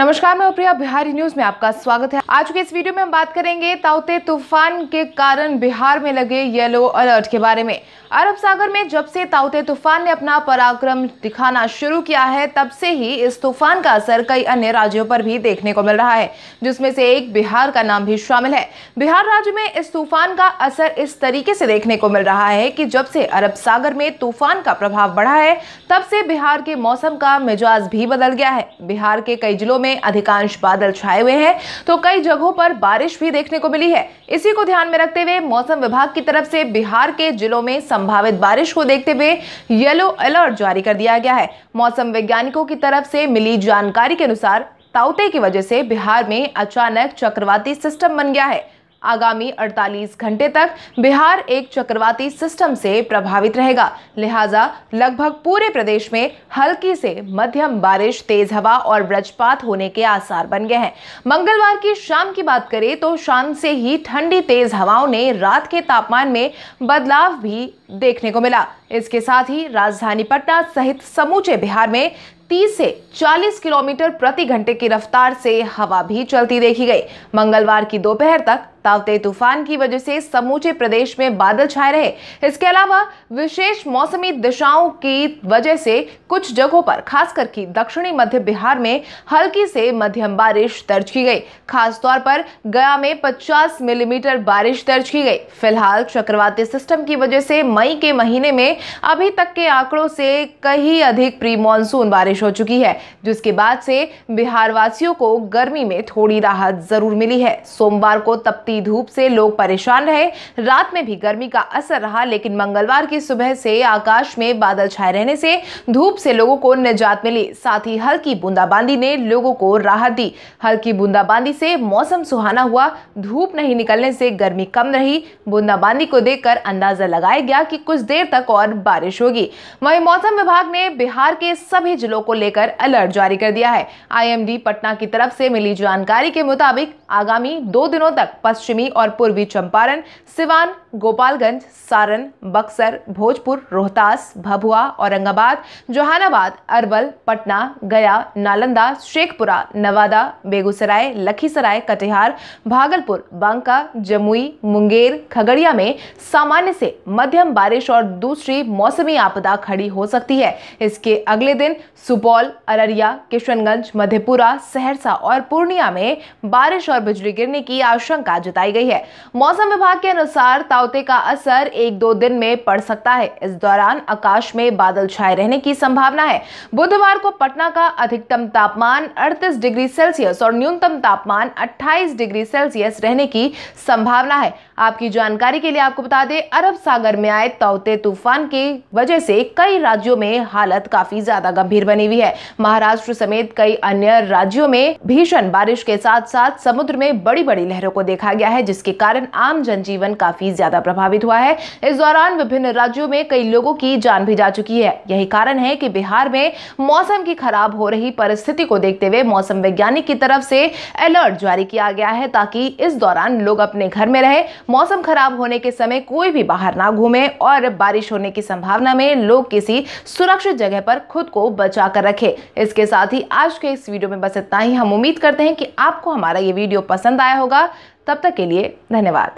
नमस्कार मैं प्रिया बिहारी न्यूज में आपका स्वागत है आज के इस वीडियो में हम बात करेंगे ताउते तूफान के कारण बिहार में लगे येलो अलर्ट के बारे में अरब सागर में जब से ताउते तूफान ने अपना पराक्रम दिखाना शुरू किया है तब से ही इस तूफान का असर कई अन्य राज्यों पर भी देखने को मिल रहा है जिसमें से एक बिहार का नाम भी शामिल है बिहार राज्य में इस तूफान का असर इस तरीके से देखने को मिल रहा है कि जब से अरब सागर में तूफान का प्रभाव बढ़ा है तब से बिहार के मौसम का मिजाज भी बदल गया है बिहार के कई जिलों में में अधिकांश बादल छाए हुए हैं तो कई जगहों पर बारिश भी देखने को मिली है इसी को ध्यान में रखते हुए मौसम विभाग की तरफ से बिहार के जिलों में संभावित बारिश को देखते हुए येलो अलर्ट जारी कर दिया गया है मौसम वैज्ञानिकों की तरफ से मिली जानकारी के अनुसार ताउते की वजह से बिहार में अचानक चक्रवाती सिस्टम बन गया है आगामी 48 घंटे तक बिहार एक चक्रवाती सिस्टम से प्रभावित रहेगा लिहाजा लगभग पूरे प्रदेश में हल्की से मध्यम बारिश तेज हवा और वज्रपात होने के आसार बन गए हैं मंगलवार की शाम की बात करें तो शाम से ही ठंडी तेज हवाओं ने रात के तापमान में बदलाव भी देखने को मिला इसके साथ ही राजधानी पटना सहित समूचे बिहार में 30 से 40 किलोमीटर प्रति घंटे की रफ्तार से हवा भी चलती देखी गई मंगलवार की दोपहर तक तावते तूफान की वजह से समूचे प्रदेश में बादल छाए रहे इसके अलावा विशेष मौसमी दिशाओं की वजह से कुछ जगहों पर खासकर की दक्षिणी मध्य बिहार में हल्की से मध्यम बारिश दर्ज की गई खासतौर पर गया में 50 मिलीमीटर बारिश दर्ज की गई फिलहाल चक्रवाती सिस्टम की वजह से मई के महीने में अभी तक के आंकड़ों से कहीं अधिक प्री मानसून बारिश हो चुकी है जिसके बाद से बिहारवासियों को गर्मी में थोड़ी राहत जरूर मिली है सोमवार को तपती धूप से लोग परेशान रहे रात में भी गर्मी का असर रहा लेकिन मंगलवार की सुबह से आकाश में बादल छाए रहने से धूप से लोगों को निजात मिली साथ ही हल्की बूंदाबांदी ने लोगों को राहत दी हल्की बूंदाबांदी से मौसम सुहाना हुआ धूप नहीं निकलने से गर्मी कम रही बूंदाबांदी को देखकर अंदाजा लगाया गया कि कुछ देर तक और दौरान बारिश होगी वहीं मौसम विभाग ने बिहार के सभी जिलों को लेकर अलर्ट जारी कर दिया है आईएमडी पटना की तरफ से मिली जानकारी के मुताबिक आगामी दो दिनों तक पश्चिमी और पूर्वी चंपारण सिवान गोपालगंज सारण बक्सर भोजपुर रोहतास भभुआ औरंगाबाद जहानाबाद अरवल पटना गया नालंदा शेखपुरा नवादा बेगूसराय लखीसराय कटिहार भागलपुर बांका जमुई मुंगेर खगड़िया में सामान्य से मध्यम बारिश और दूसरी भी मौसमी आपदा खड़ी हो सकती है इसके अगले दिन सुपौल अररिया किशनगंज मधेपुरा सहरसा और पूर्णिया में बारिश और बिजली गिरने की आशंका जताई गई है मौसम विभाग के अनुसार तावते का असर एक दो दिन में पड़ सकता है इस दौरान आकाश में बादल छाए रहने की संभावना है बुधवार को पटना का अधिकतम तापमान अड़तीस डिग्री सेल्सियस और न्यूनतम तापमान अट्ठाईस डिग्री सेल्सियस रहने की संभावना है आपकी जानकारी के लिए आपको बता दें अरब सागर में आए तौते तूफान की वजह से कई राज्यों में हालत काफी ज्यादा गंभीर बनी हुई है महाराष्ट्र समेत कई अन्य राज्यों में भीषण बारिश के साथ साथ समुद्र में बड़ी बड़ी लहरों को देखा गया है जिसके कारण आम जनजीवन काफी ज्यादा प्रभावित हुआ है इस दौरान विभिन्न राज्यों में कई लोगों की जान भी जा चुकी है यही कारण है कि बिहार में मौसम की खराब हो रही परिस्थिति को देखते हुए मौसम वैज्ञानिक की तरफ से अलर्ट जारी किया गया है ताकि इस दौरान लोग अपने घर में रहे मौसम खराब होने के समय कोई भी बाहर ना घूमे और बारिश होने के की संभावना में लोग किसी सुरक्षित जगह पर खुद को बचा कर रखे इसके साथ ही आज के इस वीडियो में बस इतना ही हम उम्मीद करते हैं कि आपको हमारा ये वीडियो पसंद आया होगा तब तक के लिए धन्यवाद